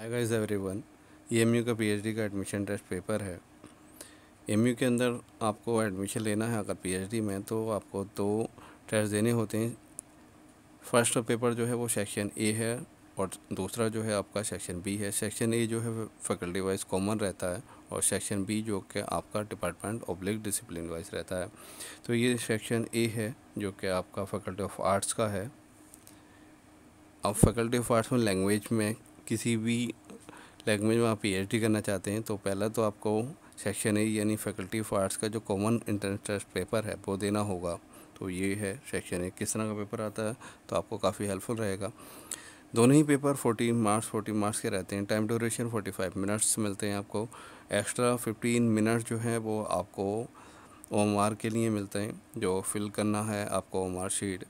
हाय guys everyone एम का PhD का एडमिशन टेस्ट पेपर है एमयू e के अंदर आपको एडमिशन लेना है अगर पीएचडी में तो आपको दो टेस्ट देने होते हैं फर्स्ट पेपर जो है वो सेक्शन ए है और दूसरा जो है आपका सेक्शन बी है सेक्शन ए जो है फैकल्टी वाइज कॉमन रहता है और सेक्शन बी जो कि आपका डिपार्टमेंट ऑब्लिक डिसिप्लिन वाइज रहता है तो ये सेक्शन ए है जो कि आपका फैकल्टी ऑफ आर्ट्स का है अब फैकल्टी ऑफ आर्ट्स में लैंग्वेज में किसी भी लैंग्वेज में आप पी करना चाहते हैं तो पहला तो आपको सेक्शन ए यानी फैकल्टी ऑफ आर्ट्स का जो कॉमन इंट्रेंस टेस्ट पेपर है वो देना होगा तो ये है सेक्शन ए किस तरह का पेपर आता है तो आपको काफ़ी हेल्पफुल रहेगा दोनों ही पेपर 14 मार्क्स 14 मार्क्स के रहते हैं टाइम ड्यूरेशन 45 मिनट्स मिलते हैं आपको एक्स्ट्रा 15 मिनट जो है वो आपको ओम के लिए मिलते हैं जो फिल करना है आपको ओम शीट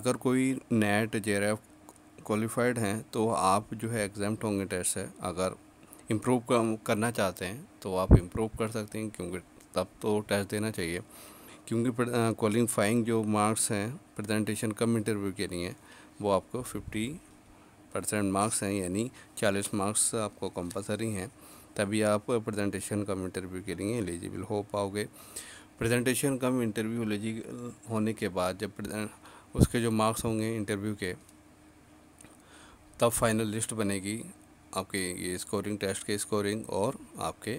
अगर कोई नेट जे क्वालिफाइड हैं तो आप जो है एग्जाम होंगे टेस्ट से अगर इम्प्रूव करना चाहते हैं तो आप इम्प्रूव कर सकते हैं क्योंकि तब तो टेस्ट देना चाहिए क्योंकि क्वालिफाइंग जो मार्क्स हैं प्रेजेंटेशन कम इंटरव्यू के लिए वो आपको फिफ्टी परसेंट मार्क्स हैं यानी चालीस मार्क्स आपको कंपलसरी हैं तभी आप प्रेजेंटेशन कम इंटरव्यू के लिए एलिजिबल हो पाओगे प्रेजेंटेशन कम इंटरव्यू एलिजिबल होने के बाद जब उसके जो मार्क्स होंगे इंटरव्यू के तब फाइनल लिस्ट बनेगी आपके ये स्कोरिंग टेस्ट के स्कोरिंग और आपके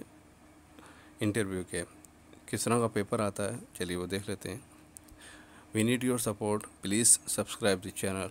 इंटरव्यू के किस तरह का पेपर आता है चलिए वो देख लेते हैं we need your support please subscribe the channel